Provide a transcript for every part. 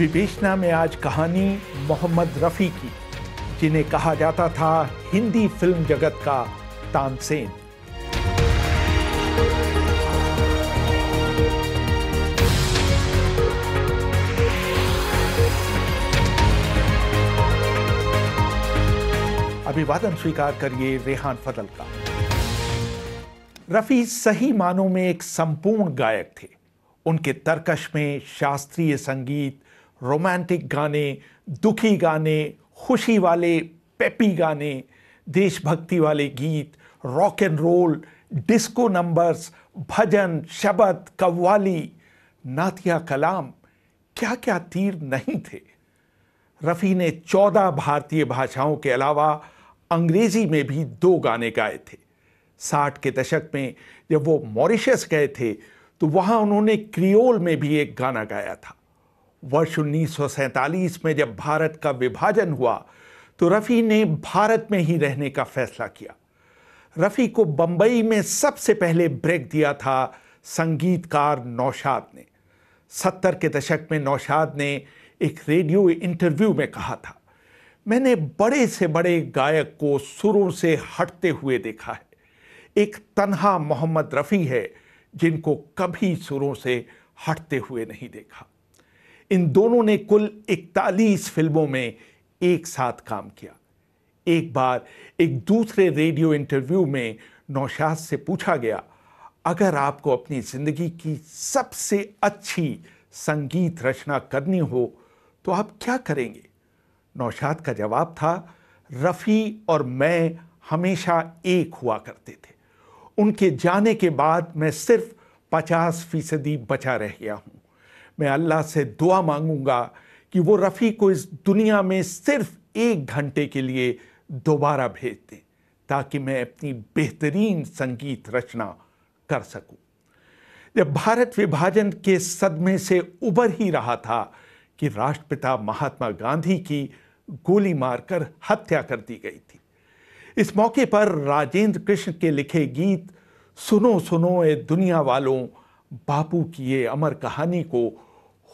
ویبیشنا میں آج کہانی محمد رفی کی جنہیں کہا جاتا تھا ہندی فلم جگت کا تانسین ابھی وادن سویکار کریے ریحان فضل کا رفی صحیح معنوں میں ایک سمپورن گائک تھے ان کے ترکش میں شاستری سنگیت رومانٹک گانے دکھی گانے خوشی والے پیپی گانے دیش بھکتی والے گیت rock and roll disco numbers بھجن شبت قوالی نعتیہ کلام کیا کیا تیر نہیں تھے رفیع نے چودہ بھارتی بھاشاؤں کے علاوہ انگریزی میں بھی دو گانے گائے تھے ساٹھ کے دشک میں جب وہ موریشس گئے تھے تو وہاں انہوں نے کریول میں بھی ایک گانا گایا تھا ورش انیس سو سینتالیس میں جب بھارت کا وبھاجن ہوا تو رفیع نے بھارت میں ہی رہنے کا فیصلہ کیا رفی کو بمبئی میں سب سے پہلے بریک دیا تھا سنگیتکار نوشاد نے ستر کے دشک میں نوشاد نے ایک ریڈیو انٹرویو میں کہا تھا میں نے بڑے سے بڑے گائک کو سروں سے ہٹتے ہوئے دیکھا ہے ایک تنہا محمد رفیع ہے جن کو کبھی سروں سے ہٹتے ہوئے نہیں دیکھا ان دونوں نے کل اکتالیس فلموں میں ایک ساتھ کام کیا ایک بار ایک دوسرے ریڈیو انٹرویو میں نوشاد سے پوچھا گیا اگر آپ کو اپنی زندگی کی سب سے اچھی سنگیت رچنا کرنی ہو تو آپ کیا کریں گے نوشاد کا جواب تھا رفیع اور میں ہمیشہ ایک ہوا کرتے تھے ان کے جانے کے بعد میں صرف پچاس فیصدی بچا رہ گیا ہوں میں اللہ سے دعا مانگوں گا کہ وہ رفی کو اس دنیا میں صرف ایک گھنٹے کے لیے دوبارہ بھیج دیں تاکہ میں اپنی بہترین سنگیت رچنا کر سکوں جب بھارت کے صدمے سے ابھر ہی رہا تھا کہ راشٹر پتا مہاتما گاندھی کی گولی مار کر ہتیا کر دی گئی تھی اس موقع پر راجیندر کرشن کے لکھے گیت سنو سنو اے دنیا والوں باپو کی یہ امر کہانی کو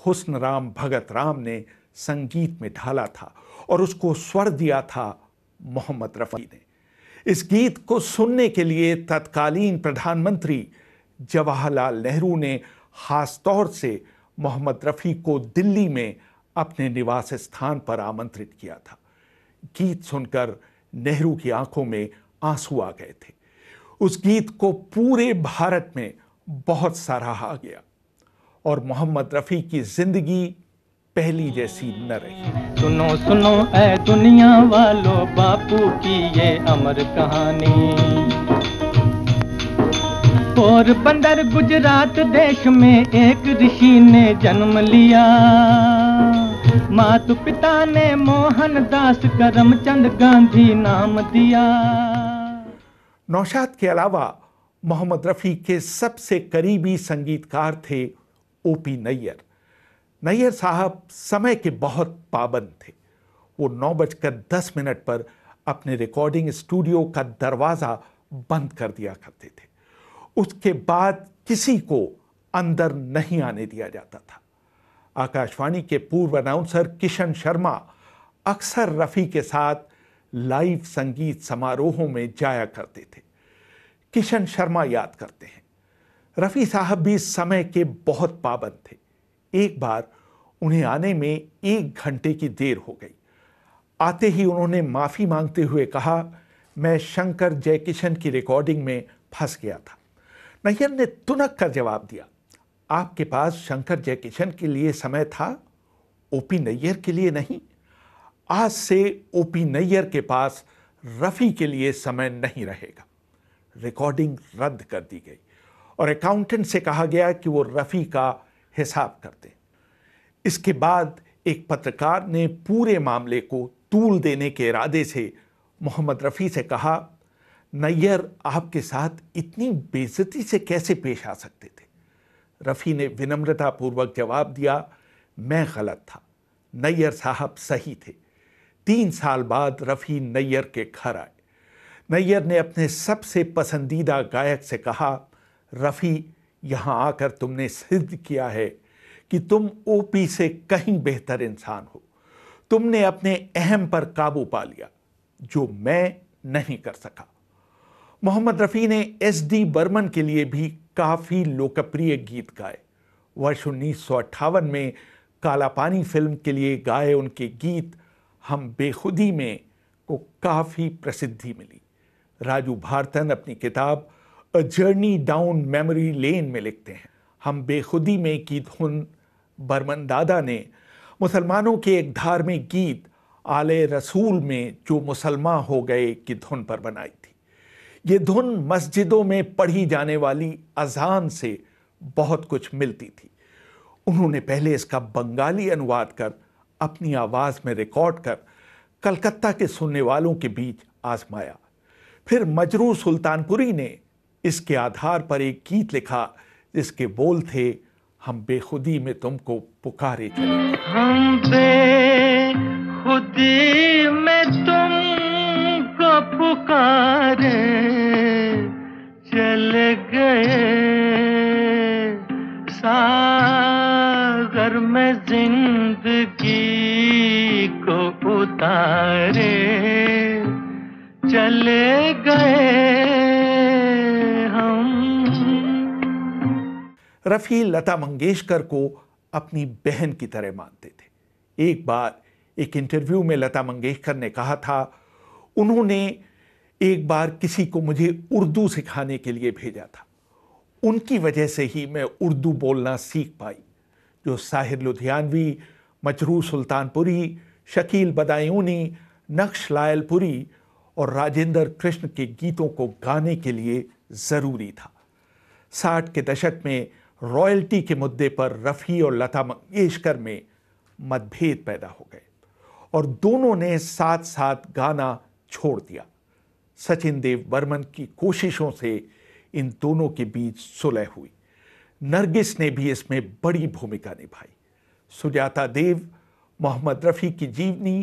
حسن رام بھگت رام نے سنگیت میں ڈھالا تھا اور اس کو سور دیا تھا محمد رفیع نے اس گیت کو سننے کے لیے تتکالین پردھان منتری جواہر لال نہرو نے خاص طور سے محمد رفیع کو دلی میں اپنے نواس استھان پر آمنترت کیا تھا گیت سن کر نہرو کی آنکھوں میں آنسو آ گئے تھے اس گیت کو پورے بھارت میں بہت سارا آ گیا اور محمد رفیع کی زندگی پہلی جیسی نہ رہی سنو سنو اے دنیا والو باپو کی یہ امر کہانی اور بندر گجرات دیش میں ایک رشی نے جنم لیا مات پتا نے موہن داس کرم چند گاندھی نام دیا نوشاد کے علاوہ محمد رفیع کے سب سے قریبی سنگیتکار تھے او پی نیر نیر صاحب سمے کے بہت پابند تھے وہ نو بج کر دس منٹ پر اپنے ریکارڈنگ اسٹوڈیو کا دروازہ بند کر دیا کرتے تھے اس کے بعد کسی کو اندر نہیں آنے دیا جاتا تھا آکاشوانی کے اناؤنسر کشن شرما اکثر رفیع کے ساتھ لائیو سنگیت سماروہوں میں جایا کرتے تھے کشن شرما یاد کرتے ہیں رفیع صاحب بھی سمے کے بہت پابند تھے ایک بار انہیں آنے میں ایک گھنٹے کی دیر ہو گئی آتے ہی انہوں نے معافی مانگتے ہوئے کہا میں شنکر جے کشن کی ریکارڈنگ میں پھنس گیا تھا نیئر نے تنک کر جواب دیا آپ کے پاس شنکر جے کشن کے لیے سمے تھا او پی نیئر کے لیے نہیں آج سے او پی نیئر کے پاس رفی کے لیے سمے نہیں رہے گا ریکارڈنگ رد کر دی گئی اور اکاؤنٹنٹ سے کہا گیا کہ وہ رفیع کا حساب کر دیں اس کے بعد ایک پترکار نے پورے معاملے کو طول دینے کے ارادے سے محمد رفیع سے کہا نیر آپ کے ساتھ اتنی بےزتی سے کیسے پیش آ سکتے تھے رفیع نے ونمرتا پوروک جواب دیا میں غلط تھا نیر صاحب صحیح تھے تین سال بعد رفیع نیر کے گھر آئے نیر نے اپنے سب سے پسندیدہ گائک سے کہا رفی یہاں آ کر تم نے سدھ کیا ہے کہ تم او پی سے کہیں بہتر انسان ہو تم نے اپنے اہم پر قابو پا لیا جو میں نہیں کر سکا محمد رفیع نے ایس ڈی برمن کے لیے بھی کافی لوکپری گیت گائے ورش انیس سو اٹھاون میں کالا پانی فلم کے لیے گائے ان کے گیت ہم بے خودی میں کو کافی پرسدھی ملی راجو بھارتن اپنی کتاب جرنی ڈاؤن میموری لین میں لکھتے ہیں ہم بے خودی میں کی دھن برمن دادا نے مسلمانوں کے ایک دھارمک گیت آل رسول میں جو مسلمان ہو گئے کی دھن پر بنائی تھی یہ دھن مسجدوں میں پڑھی جانے والی اذان سے بہت کچھ ملتی تھی انہوں نے پہلے اس کا بنگالی انواد کر اپنی آواز میں ریکارڈ کر کلکتہ کے سننے والوں کے بیچ آزمایا پھر مجرو سلطان پوری نے اس کے آدھار پر ایک گیت لکھا جس کے بول تھے ہم بے خودی میں تم کو پکارے چلے ہم بے خودی میں تم کو پکارے چل گئے ساگر میں زندگی کو اتارے چل گئے رفیع لتا منگیشکر کو اپنی بہن کی طرح مانتے تھے ایک بار ایک انٹرویو میں لتا منگیشکر نے کہا تھا انہوں نے ایک بار کسی کو مجھے اردو سکھانے کے لیے بھیجا تھا ان کی وجہ سے ہی میں اردو بولنا سیکھ پائی جو ساحر لدھیانوی مجرو سلطان پوری شکیل بدایونی نقش لائل پوری اور راجندر کرشن کے گیتوں کو گانے کے لیے ضروری تھا ساٹھ کے دشک میں رائلٹی کے مدعے پر رفیع اور لتا منگیشکر میں متبےد پیدا ہو گئے اور دونوں نے ساتھ ساتھ گانا چھوڑ دیا سچن دیو برمن کی کوششوں سے ان دونوں کے بیچ سلح ہوئی نرگس نے بھی اس میں بڑی بھومکا نبھائی سجاتا دیو محمد رفیع کی جیونی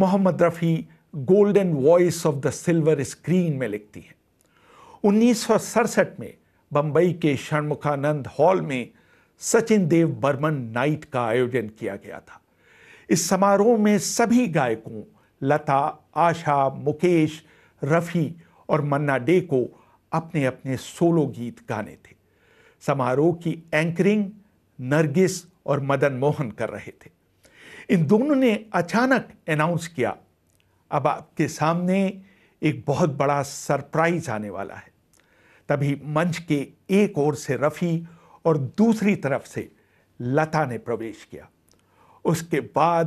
Mohammed Rafi golden voice of the silver screen میں لکھتی ہیں انیس سو سڑسٹھ میں بمبئی کے شنمکھانند ہال میں سچن دیو برمن نائٹ کا آیوجن کیا گیا تھا اس سماروہ میں سبھی گائکوں لتا آشا مکیش رفی اور منا ڈے کو اپنے اپنے سولو گیت گانے تھے سماروہ کی اینکرنگ نرگس اور مدن موہن کر رہے تھے ان دونوں نے اچانک اناؤنس کیا اب آپ کے سامنے ایک بہت بڑا سرپرائز آنے والا ہے تبھی منچ کے ایک اور سے رفی اور دوسری طرف سے لتا نے پرویش کیا اس کے بعد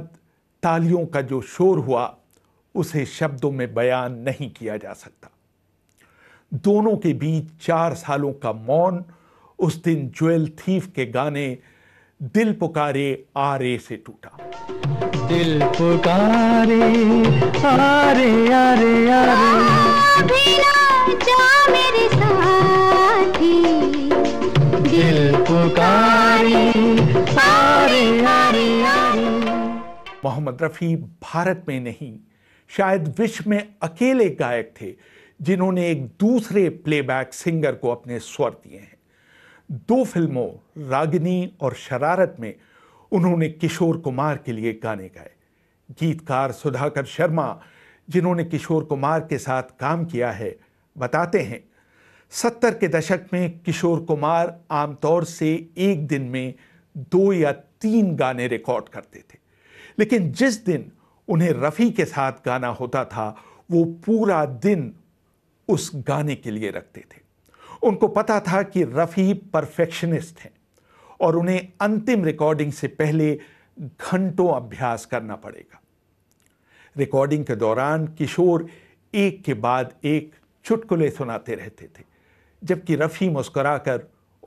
تالیوں کا جو شور ہوا اسے شبدوں میں بیان نہیں کیا جا سکتا دونوں کے بیچ چار سالوں کا مون اس دن جویل تھیف کے گانے دل پکارے آرے سے ٹوٹا دل پکارے آرے آرے آر محمد رفیع میں نہیں شاید وشو میں اکیلے گائک تھے جنہوں نے ایک دوسرے پلے بیک سنگر کو اپنے سور دیے ہیں دو فلموں راگنی اور شرارت میں انہوں نے کشور کمار کے لیے گانے گائے گیتکار سدھاکر شرما جنہوں نے کشور کمار کے ساتھ کام کیا ہے بتاتے ہیں ستر کے دشک میں کشور کمار عام طور سے ایک دن میں دو یا تین گانے ریکارڈ کرتے تھے لیکن جس دن انہیں رفیع ہوتا تھا وہ پورا دن اس گانے کے لیے رکھتے تھے ان کو پتا تھا کہ رفی پرفیکشنسٹ ہیں اور انہیں انتم ریکارڈنگ سے پہلے گھنٹوں ابھیاس کرنا پڑے گا ریکارڈنگ کے دوران کشور ایک کے بعد ایک چٹکلے سناتے رہتے تھے جبکہ رفی رفیع مسکرا کر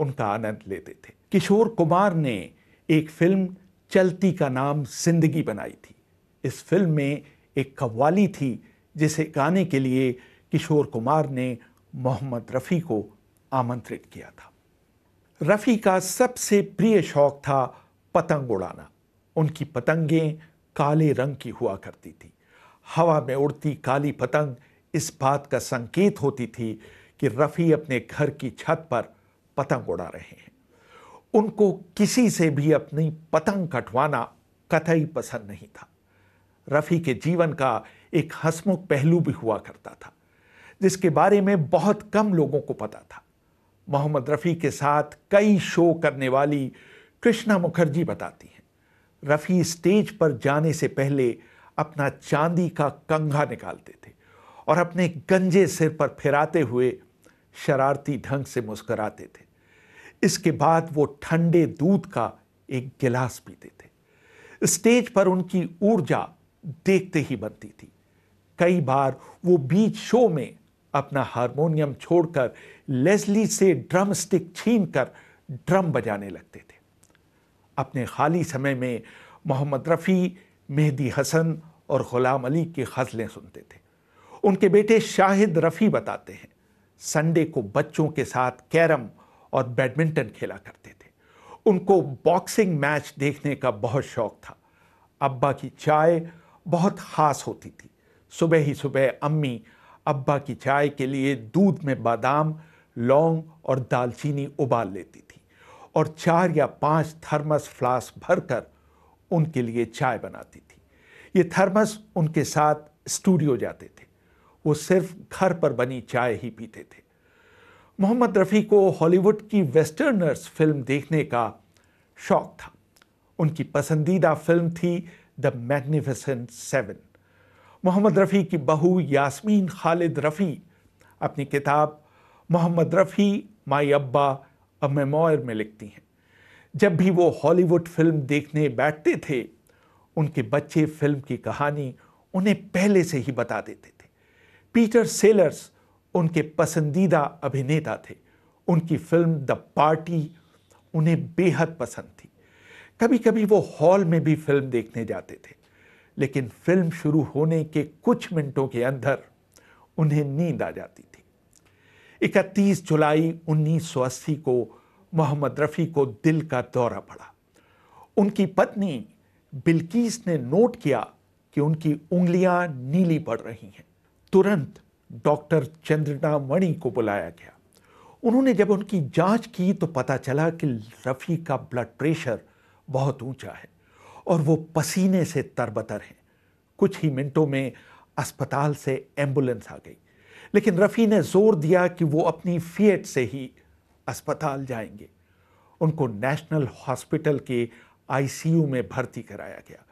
ان کا آنند لیتے تھے کشور کمار نے ایک فلم چلتی کا نام زندگی بنائی تھی اس فلم میں ایک قوالی تھی جسے گانے کے لیے کشور کمار نے محمد رفیع کو آمنترت کیا تھا رفیع کا سب سے پریے شوق تھا پتنگ اڑانا ان کی پتنگیں کالے رنگ کی ہوا کرتی تھی ہوا میں اڑتی کالی پتنگ اس بات کا سنکیت ہوتی تھی کہ رفی اپنے گھر کی چھت پر پتنگ اڑا رہے ہیں ان کو کسی سے بھی اپنی پتنگ کٹوانا کتائی پسند نہیں تھا رفی کے جیون کا ایک ہسمک پہلو بھی ہوا کرتا تھا جس کے بارے میں بہت کم لوگوں کو پتا تھا محمد رفیع کے ساتھ کئی شو کرنے والی کرشنا مکھرجی بتاتی ہیں رفی اسٹیج پر جانے سے پہلے اپنا چاندی کا کنگھا نکالتے تھے اور اپنے گنجے سر پر پھیراتے ہوئے شرارتی ڈھنگ سے مسکراتے تھے اس کے بعد وہ ٹھنڈے دودھ کا ایک گلاس پیتے تھے اسٹیج پر ان کی ارجا دیکھتے ہی بنتی تھی کئی بار وہ بیچ شو میں اپنا ہارمونیم چھوڑ کر لیزلی سے ڈرم سٹک چھین کر ڈرم بجانے لگتے تھے اپنے خالی سمے میں محمد رفیع مہدی حسن اور غلام علی کے غزلیں سنتے تھے ان کے بیٹے شاہد رفیع بتاتے ہیں سنڈے کو بچوں کے ساتھ کیرم اور بیڈمنٹن کھیلا کرتے تھے ان کو باکسنگ میچ دیکھنے کا بہت شوق تھا ابا کی چائے بہت خاص ہوتی تھی صبح ہی صبح امی ابا کی چائے کے لیے دودھ میں بادام لونگ اور دال چینی ابال لیتی تھی اور چار یا پانچ تھرمس فلاس بھر کر ان کے لیے چائے بناتی تھی یہ تھرمس ان کے ساتھ اسٹوڈیو جاتے تھے وہ صرف گھر پر بنی چائے ہی پیتے تھے محمد رفیع کو ہالی ووڈ کی ویسٹرنرز فلم دیکھنے کا شوق تھا ان کی پسندیدہ فلم تھی the magnificent seven Mohammed Rafi کی بہو یاسمین خالد رفیع اپنی کتاب محمد رفیع مائی ابا میمور میں لکھتی ہیں جب بھی وہ ہالی ووڈ فلم دیکھنے بیٹھتے تھے ان کے بچے فلم کی کہانی انہیں پہلے سے ہی بتا دیتے تھے پیٹر سیلرز ان کے پسندیدہ ابھی تھے ان کی فلم دا پارٹی انہیں بے حد پسند تھی کبھی کبھی وہ ہال میں بھی فلم دیکھنے جاتے تھے لیکن فلم شروع ہونے کے کچھ منٹوں کے اندر انہیں نیند آ جاتی تھی اکتیس جولائی انیس سو اسی کو محمد رفیع کو دل کا دورہ پڑا ان کی پتنی بلکیس نے نوٹ کیا کہ ان کی انگلیاں نیلی پڑ رہی ہیں ترنت ڈاکٹر چندرنا منی کو بلایا گیا انہوں نے جب ان کی جانچ کی تو پتا چلا کہ رفیع کا بلڈ پریشر بہت اونچا ہے اور وہ پسینے سے تربتر ہیں کچھ ہی منٹوں میں اسپتال سے ایمبولنس آ گئی لیکن رفیع نے زور دیا کہ وہ اپنی فیٹ سے ہی اسپتال جائیں گے ان کو نیشنل ہاسپٹل کے آئی سی یو میں بھرتی کرایا گیا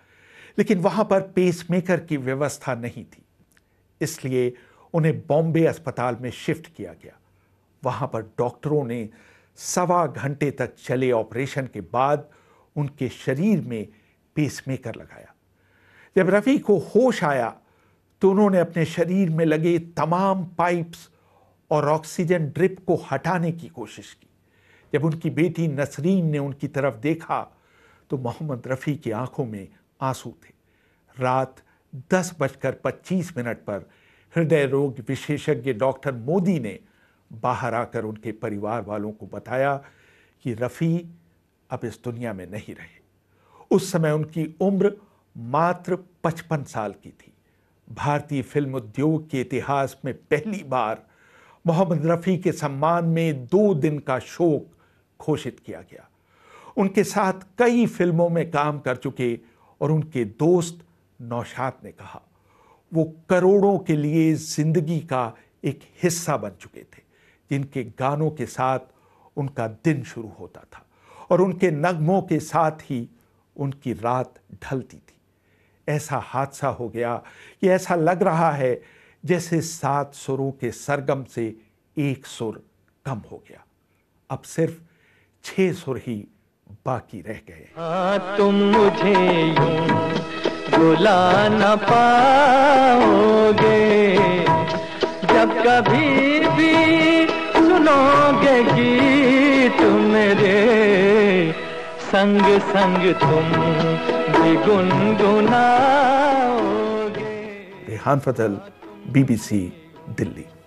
لیکن وہاں پر پیس میکر کی ویوستھا نہیں تھی اس لیے انہیں بامبے اسپتال میں شفٹ کیا گیا وہاں پر ڈاکٹروں نے سوا گھنٹے تک چلے آپریشن کے بعد ان کے شریر میں پیس میکر لگایا جب رفیع کو ہوش آیا تو انہوں نے اپنے شریر میں لگے تمام پائپس اور آکسیجن ڈرپ کو ہٹانے کی کوشش کی جب ان کی بیٹی نسرین نے ان کی طرف دیکھا تو محمد رفیع کی آنکھوں میں آنسو تھے رات دس بج کر پچیس منٹ پر ہردے روگ وشیش ڈاکٹر مودی نے باہر آ کر ان کے پریوار والوں کو بتایا کہ رفیع دنیا میں نہیں رہے اس سمے ان کی عمر ماتر پچپن سال کی تھی بھارتی فلم ادیوگ کے اتہاس میں پہلی بار محمد رفیع کے سمان میں دو دن کا شوک گھوشت کیا گیا ان کے ساتھ کئی فلموں میں کام کر چکے اور ان کے دوست نوشاد نے کہا وہ کروڑوں کے لیے زندگی کا ایک حصہ بن چکے تھے جن کے گانوں کے ساتھ ان کا دن شروع ہوتا تھا اور ان کے نغموں کے ساتھ ہی ان کی رات ڈھلتی تھی ایسا حادثہ ہو گیا یہ ایسا لگ رہا ہے جیسے سات سروں کے سرگم سے ایک سر کم ہو گیا اب صرف چھ سر ہی باقی رہ گئے تم مجھے بلا نہ پاؤ گے جب کبھی بھی سنو گے گیت تم سنگ سنگ تم بھی ریحان فتل بی بی سی دلی